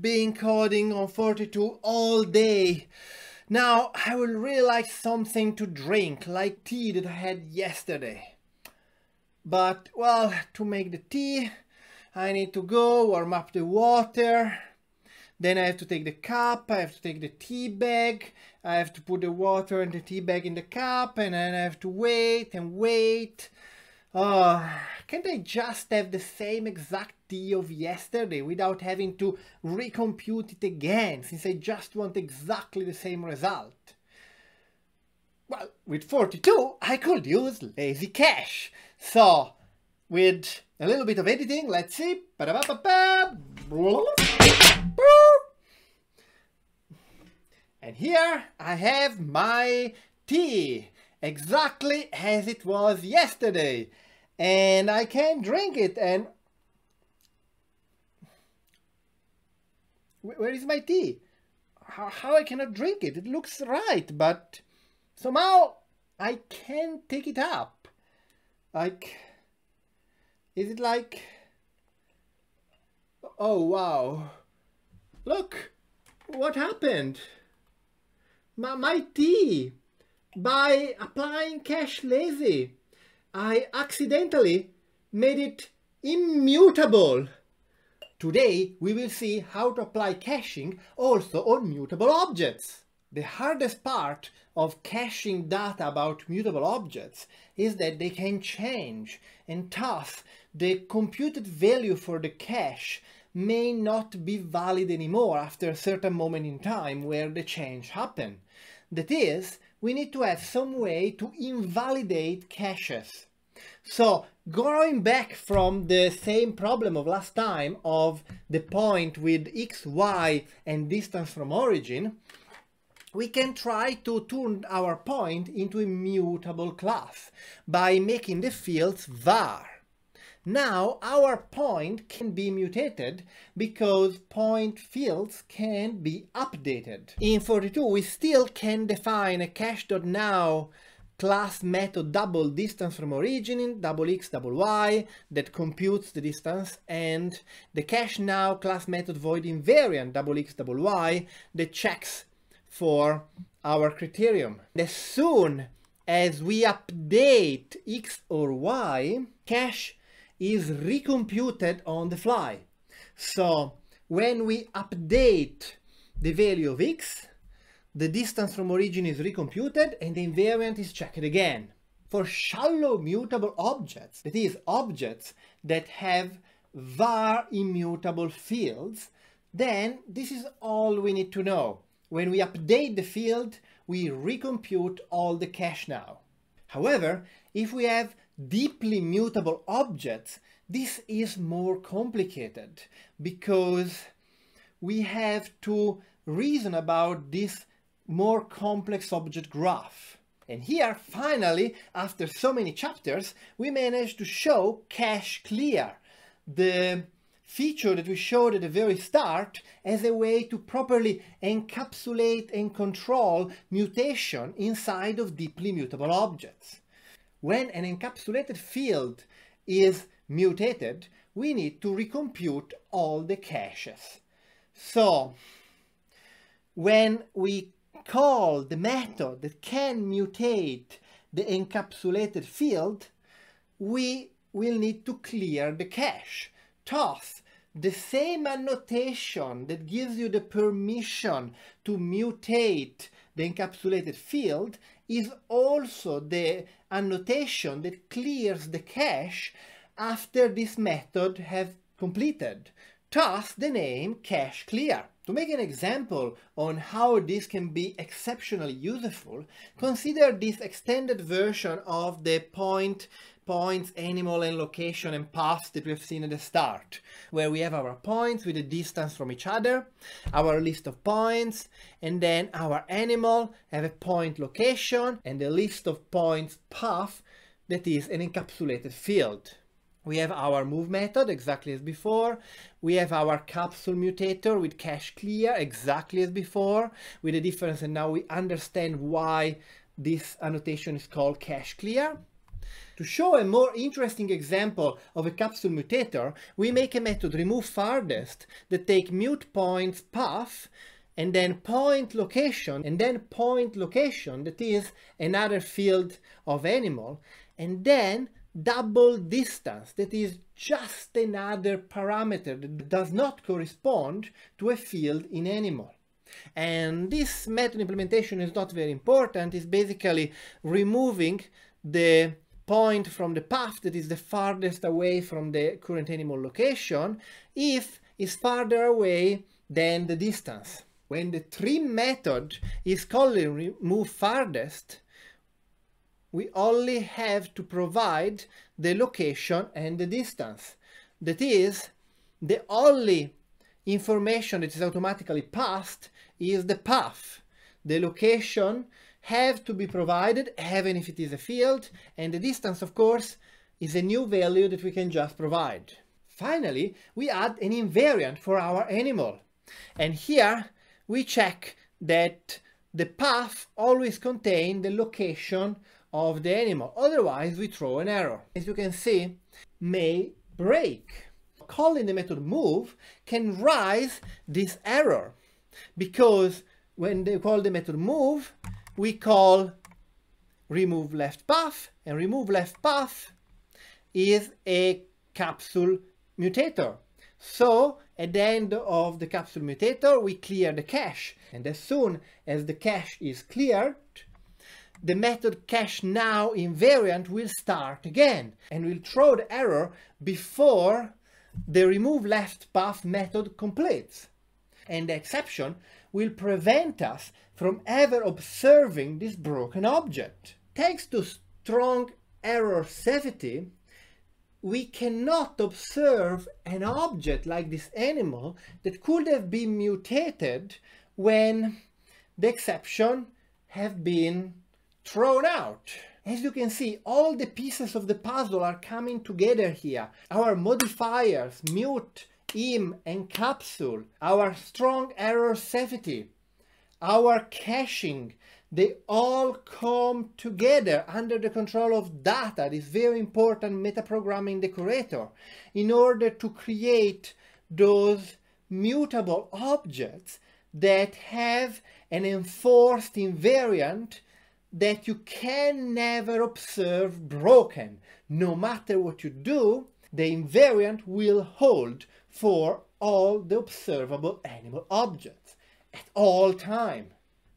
Being been coding on 42 all day. Now I would really like something to drink, like tea that I had yesterday. But, well, to make the tea, I need to go warm up the water. Then I have to take the cup, I have to take the tea bag, I have to put the water and the tea bag in the cup, and then I have to wait and wait. Oh, can't I just have the same exact t of yesterday without having to recompute it again, since I just want exactly the same result. Well, with 42, I could use lazy cache. So, with a little bit of editing, let's see. And here I have my tea, exactly as it was yesterday. And I can drink it and Where is my tea? How, how I cannot drink it? It looks right, but somehow I can't take it up. Like, is it like... Oh, wow. Look, what happened? My, my tea! By applying cash lazy, I accidentally made it immutable. Today we will see how to apply caching also on mutable objects. The hardest part of caching data about mutable objects is that they can change and thus the computed value for the cache may not be valid anymore after a certain moment in time where the change happened. That is, we need to have some way to invalidate caches. So going back from the same problem of last time of the point with x, y and distance from origin, we can try to turn our point into a mutable class by making the fields var. Now our point can be mutated because point fields can be updated. In 42 we still can define a cache.now class method double distance from origin, double x, double y, that computes the distance, and the cache now class method void invariant double x, double y, that checks for our criterion. As soon as we update x or y, cache is recomputed on the fly. So when we update the value of x, the distance from origin is recomputed and the invariant is checked again. For shallow mutable objects, that is, objects that have var immutable fields, then this is all we need to know. When we update the field, we recompute all the cache now. However, if we have deeply mutable objects, this is more complicated because we have to reason about this more complex object graph. And here, finally, after so many chapters, we managed to show cache clear, the feature that we showed at the very start as a way to properly encapsulate and control mutation inside of deeply mutable objects. When an encapsulated field is mutated, we need to recompute all the caches. So, when we call the method that can mutate the encapsulated field, we will need to clear the cache. Toss the same annotation that gives you the permission to mutate the encapsulated field is also the annotation that clears the cache after this method has completed. Toss the name cache clear. To make an example on how this can be exceptionally useful, consider this extended version of the point, points, animal and location and paths that we've seen at the start, where we have our points with the distance from each other, our list of points, and then our animal have a point location and a list of points path that is an encapsulated field. We have our move method exactly as before. We have our capsule mutator with cache clear exactly as before with a difference and now we understand why this annotation is called cache clear. To show a more interesting example of a capsule mutator, we make a method remove farthest that take mute points path and then point location and then point location that is another field of animal and then double distance that is just another parameter that does not correspond to a field in animal. And this method implementation is not very important, it's basically removing the point from the path that is the farthest away from the current animal location if it's farther away than the distance. When the trim method is called, remove farthest, we only have to provide the location and the distance. That is, the only information that is automatically passed is the path. The location have to be provided, even if it is a field, and the distance, of course, is a new value that we can just provide. Finally, we add an invariant for our animal. And here we check that the path always contains the location of the animal. Otherwise, we throw an error. As you can see, may break. Calling the method move can rise this error because when they call the method move, we call remove left path and remove left path is a capsule mutator. So at the end of the capsule mutator, we clear the cache. And as soon as the cache is cleared, the method cache now invariant will start again and will throw the error before the remove left path method completes. And the exception will prevent us from ever observing this broken object. Thanks to strong error safety, we cannot observe an object like this animal that could have been mutated when the exception have been thrown out. As you can see, all the pieces of the puzzle are coming together here. Our modifiers, mute, im, and capsule, our strong error safety, our caching, they all come together under the control of data, this very important metaprogramming decorator, in order to create those mutable objects that have an enforced invariant that you can never observe broken. No matter what you do, the invariant will hold for all the observable animal objects at all time.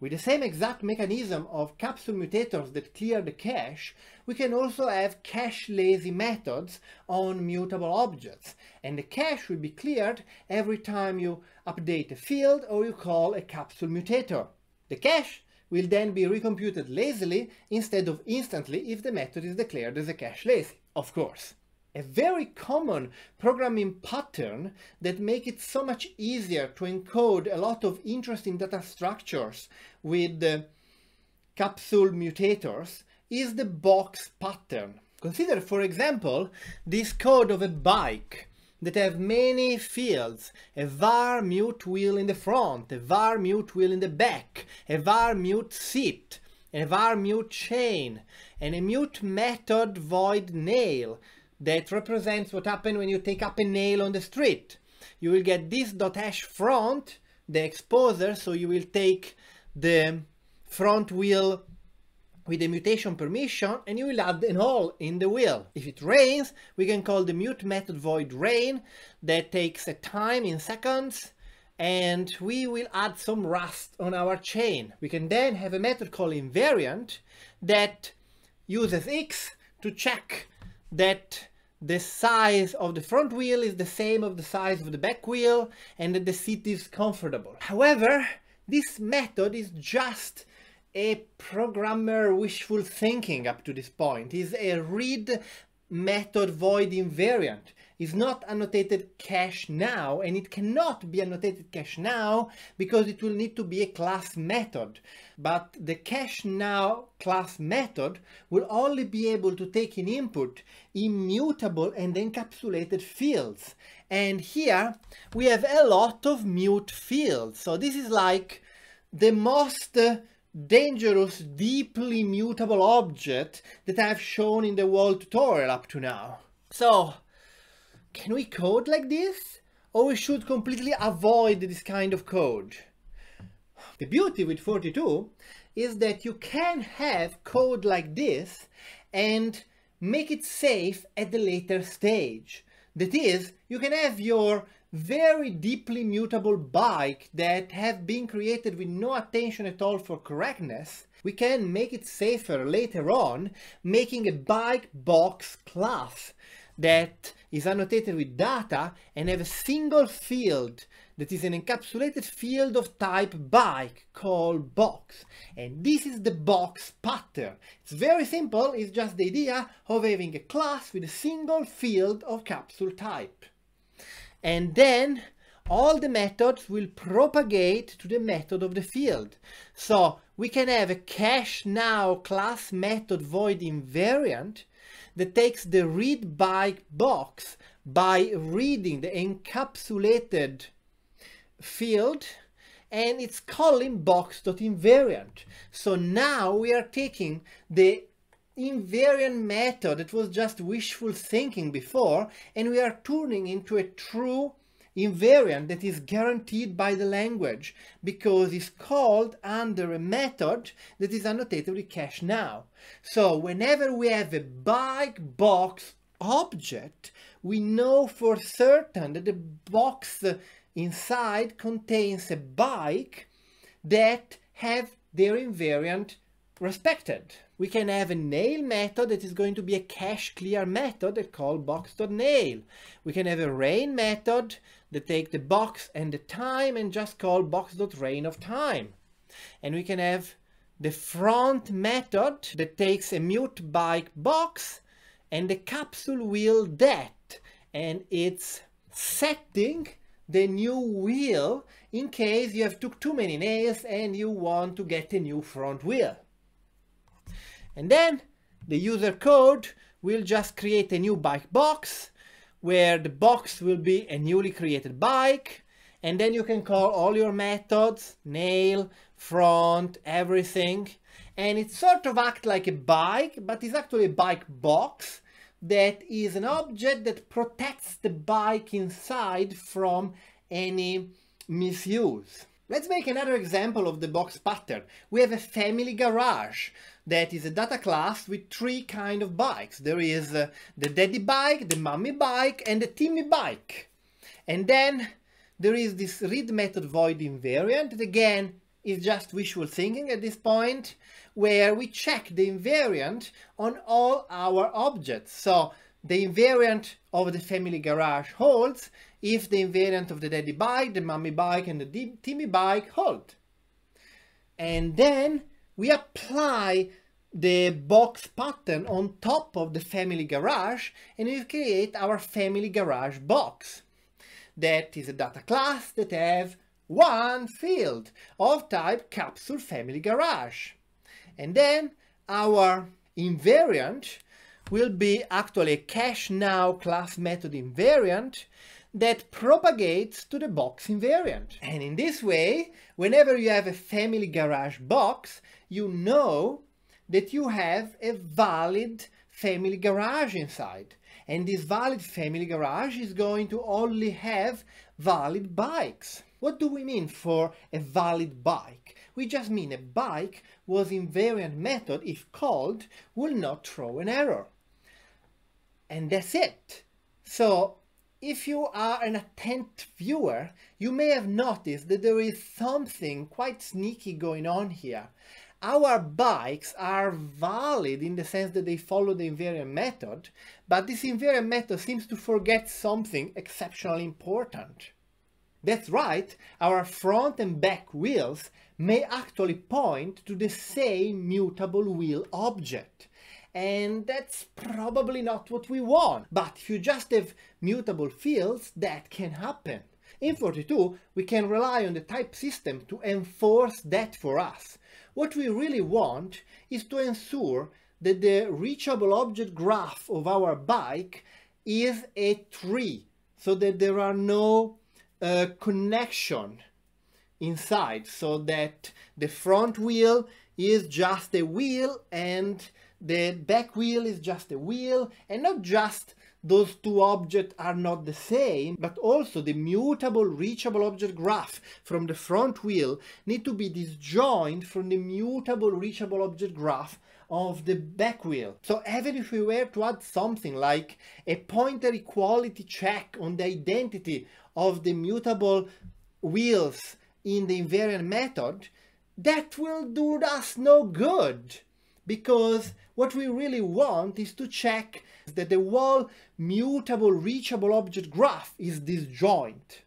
With the same exact mechanism of capsule mutators that clear the cache, we can also have cache-lazy methods on mutable objects, and the cache will be cleared every time you update a field or you call a capsule mutator. The cache will then be recomputed lazily instead of instantly if the method is declared as a cache lazy, of course. A very common programming pattern that make it so much easier to encode a lot of interesting data structures with uh, capsule mutators is the box pattern. Consider, for example, this code of a bike that have many fields, a var mute wheel in the front, a var mute wheel in the back, a var mute seat, a var mute chain, and a mute method void nail that represents what happens when you take up a nail on the street. You will get this dot hash front, the exposer, so you will take the front wheel with the mutation permission and you will add an all in the wheel. If it rains, we can call the mute method void rain that takes a time in seconds and we will add some rust on our chain. We can then have a method called invariant that uses x to check that the size of the front wheel is the same of the size of the back wheel and that the seat is comfortable. However, this method is just a programmer wishful thinking up to this point. Is a read method void invariant. Is not annotated cache now and it cannot be annotated cache now because it will need to be a class method. But the cache now class method will only be able to take in input immutable and encapsulated fields. And here we have a lot of mute fields. So this is like the most uh, dangerous, deeply mutable object that I've shown in the world tutorial up to now. So, can we code like this? Or we should completely avoid this kind of code? The beauty with 42 is that you can have code like this and make it safe at the later stage. That is, you can have your very deeply mutable bike that have been created with no attention at all for correctness, we can make it safer later on, making a bike box class that is annotated with data and have a single field that is an encapsulated field of type bike called box. And this is the box pattern. It's very simple, it's just the idea of having a class with a single field of capsule type and then all the methods will propagate to the method of the field. So we can have a cache now class method void invariant that takes the read by box by reading the encapsulated field and it's calling box.invariant. So now we are taking the invariant method that was just wishful thinking before, and we are turning into a true invariant that is guaranteed by the language because it's called under a method that is annotatively cached now. So whenever we have a bike box object, we know for certain that the box inside contains a bike that have their invariant respected. We can have a nail method that is going to be a cache clear method that call box.nail. We can have a rain method that take the box and the time and just call box.rain of time. And we can have the front method that takes a mute bike box and the capsule wheel that and it's setting the new wheel in case you have took too many nails and you want to get a new front wheel. And then the user code will just create a new bike box where the box will be a newly created bike and then you can call all your methods, nail, front, everything. And it sort of acts like a bike, but it's actually a bike box that is an object that protects the bike inside from any misuse. Let's make another example of the box pattern. We have a family garage that is a data class with three kind of bikes. There is uh, the daddy bike, the mommy bike, and the Timmy bike. And then there is this read method void invariant that again is just visual thinking at this point, where we check the invariant on all our objects. So the invariant of the family garage holds if the invariant of the daddy bike, the mommy bike, and the timmy bike hold. And then we apply the box pattern on top of the family garage and we create our family garage box. That is a data class that have one field of type capsule family garage. And then our invariant will be actually a cache now class method invariant that propagates to the box invariant. And in this way, whenever you have a family garage box, you know that you have a valid family garage inside. And this valid family garage is going to only have valid bikes. What do we mean for a valid bike? We just mean a bike whose invariant method, if called, will not throw an error. And that's it. So if you are an attentive viewer, you may have noticed that there is something quite sneaky going on here. Our bikes are valid in the sense that they follow the invariant method, but this invariant method seems to forget something exceptionally important. That's right, our front and back wheels may actually point to the same mutable wheel object, and that's probably not what we want. But if you just have mutable fields, that can happen. In 42, we can rely on the type system to enforce that for us. What we really want is to ensure that the reachable object graph of our bike is a tree, so that there are no uh, connection inside, so that the front wheel is just a wheel and the back wheel is just a wheel and not just those two objects are not the same, but also the mutable reachable object graph from the front wheel need to be disjoint from the mutable reachable object graph of the back wheel. So even if we were to add something like a pointer equality check on the identity of the mutable wheels in the invariant method, that will do us no good because what we really want is to check that the whole mutable reachable object graph is disjoint.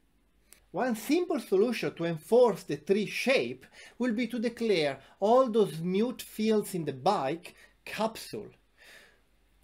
One simple solution to enforce the tree shape will be to declare all those mute fields in the bike capsule.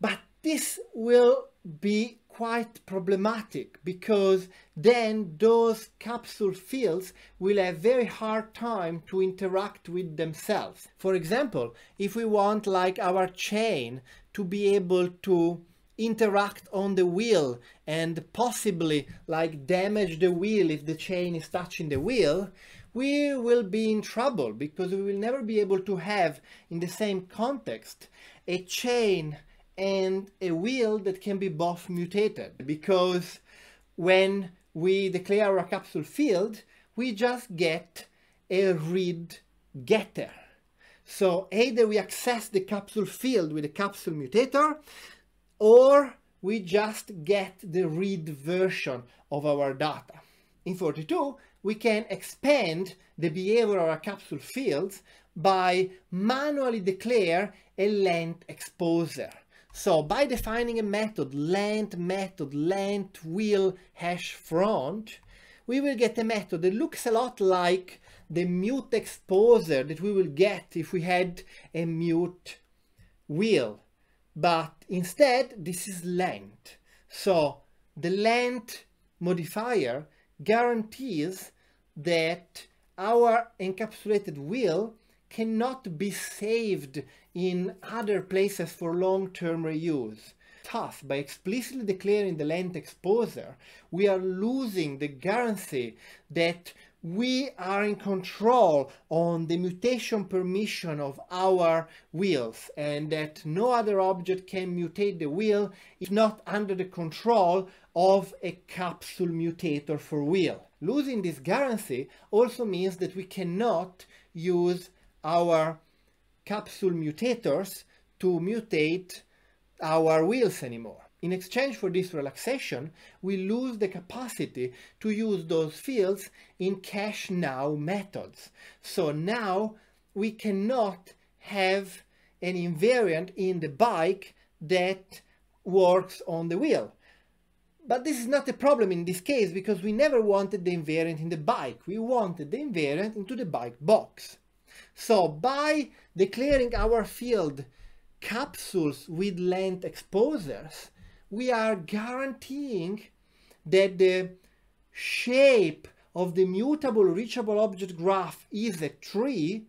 But this will be quite problematic because then those capsule fields will have very hard time to interact with themselves. For example, if we want like our chain to be able to interact on the wheel and possibly like damage the wheel if the chain is touching the wheel, we will be in trouble because we will never be able to have in the same context a chain and a wheel that can be both mutated because when we declare a capsule field, we just get a read getter. So either we access the capsule field with a capsule mutator, or we just get the read version of our data. In 42, we can expand the behavior of our capsule fields by manually declare a length exposure. So by defining a method, length method, length will hash front, we will get a method that looks a lot like the mute exposer that we will get if we had a mute wheel. But instead, this is length. So the length modifier guarantees that our encapsulated wheel cannot be saved in other places for long-term reuse. Thus, by explicitly declaring the land exposure, we are losing the guarantee that we are in control on the mutation permission of our wheels and that no other object can mutate the wheel if not under the control of a capsule mutator for wheel. Losing this guarantee also means that we cannot use our capsule mutators to mutate our wheels anymore. In exchange for this relaxation, we lose the capacity to use those fields in cash now methods. So now we cannot have an invariant in the bike that works on the wheel. But this is not a problem in this case because we never wanted the invariant in the bike. We wanted the invariant into the bike box. So by declaring our field capsules with length exposures, we are guaranteeing that the shape of the mutable reachable object graph is a tree,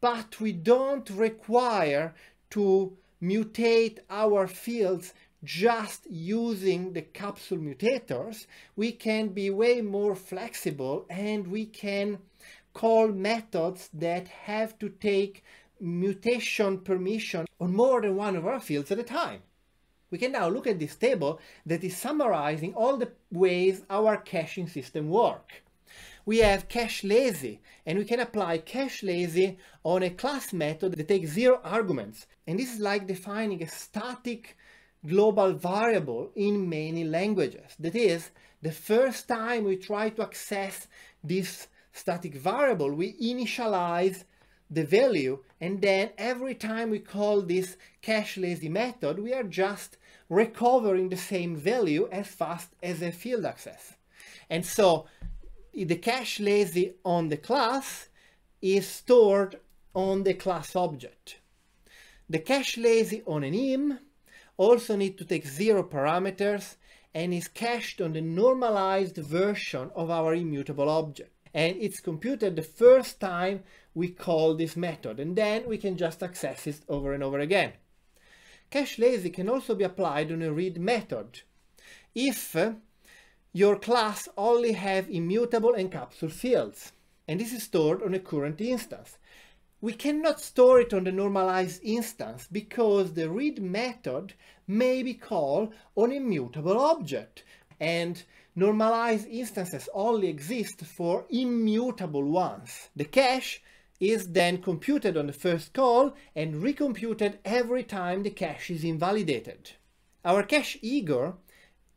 but we don't require to mutate our fields just using the capsule mutators. We can be way more flexible and we can call methods that have to take mutation permission on more than one of our fields at a time. We can now look at this table that is summarizing all the ways our caching system work. We have cache lazy and we can apply cache lazy on a class method that takes zero arguments. And this is like defining a static global variable in many languages. That is, the first time we try to access this static variable, we initialize the value and then every time we call this cache lazy method we are just recovering the same value as fast as a field access and so the cache lazy on the class is stored on the class object the cache lazy on an im also need to take zero parameters and is cached on the normalized version of our immutable object and it's computed the first time we call this method, and then we can just access it over and over again. Cache lazy can also be applied on a read method. If uh, your class only have immutable and capsule fields, and this is stored on a current instance. We cannot store it on the normalized instance because the read method may be called on immutable object and normalized instances only exist for immutable ones. The cache is then computed on the first call and recomputed every time the cache is invalidated. Our cache eager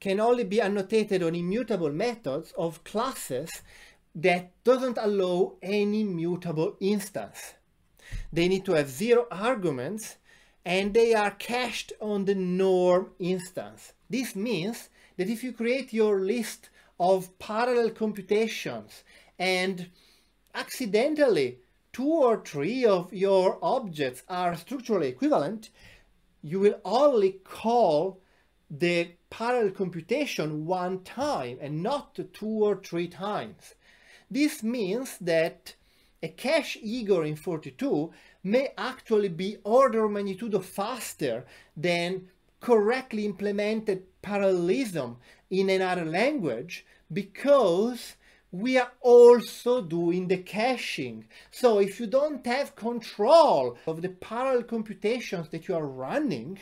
can only be annotated on immutable methods of classes that doesn't allow any mutable instance. They need to have zero arguments and they are cached on the norm instance. This means that if you create your list of parallel computations and accidentally two or three of your objects are structurally equivalent, you will only call the parallel computation one time and not two or three times. This means that a cache Igor in 42 may actually be order of magnitude faster than correctly implemented parallelism in another language because we are also doing the caching. So if you don't have control of the parallel computations that you are running,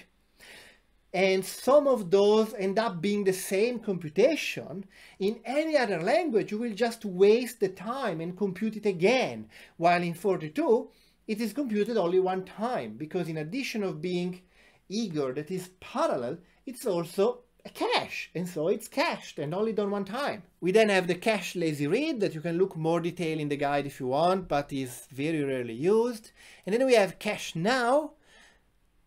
and some of those end up being the same computation, in any other language you will just waste the time and compute it again, while in 42 it is computed only one time, because in addition of being eager that is parallel, it's also a cache, and so it's cached and only done one time. We then have the cache lazy read that you can look more detail in the guide if you want, but is very rarely used. And then we have cache now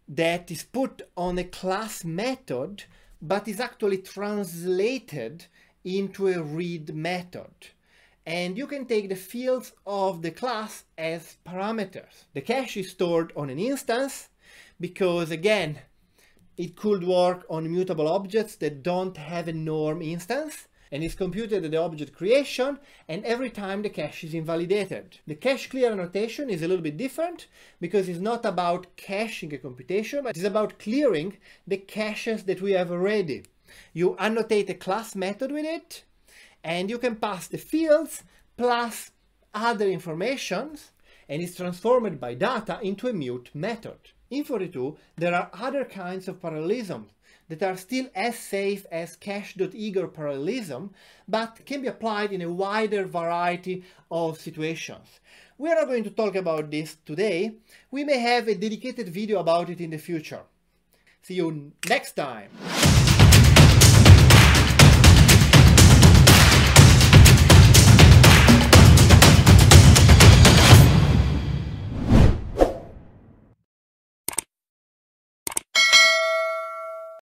that is put on a class method, but is actually translated into a read method. And you can take the fields of the class as parameters. The cache is stored on an instance because again, it could work on mutable objects that don't have a norm instance and is computed at the object creation and every time the cache is invalidated. The cache clear annotation is a little bit different because it's not about caching a computation, but it's about clearing the caches that we have already. You annotate a class method with it and you can pass the fields plus other informations and is transformed by data into a mute method. In 42, there are other kinds of parallelism that are still as safe as cache.eager parallelism, but can be applied in a wider variety of situations. We are not going to talk about this today. We may have a dedicated video about it in the future. See you next time!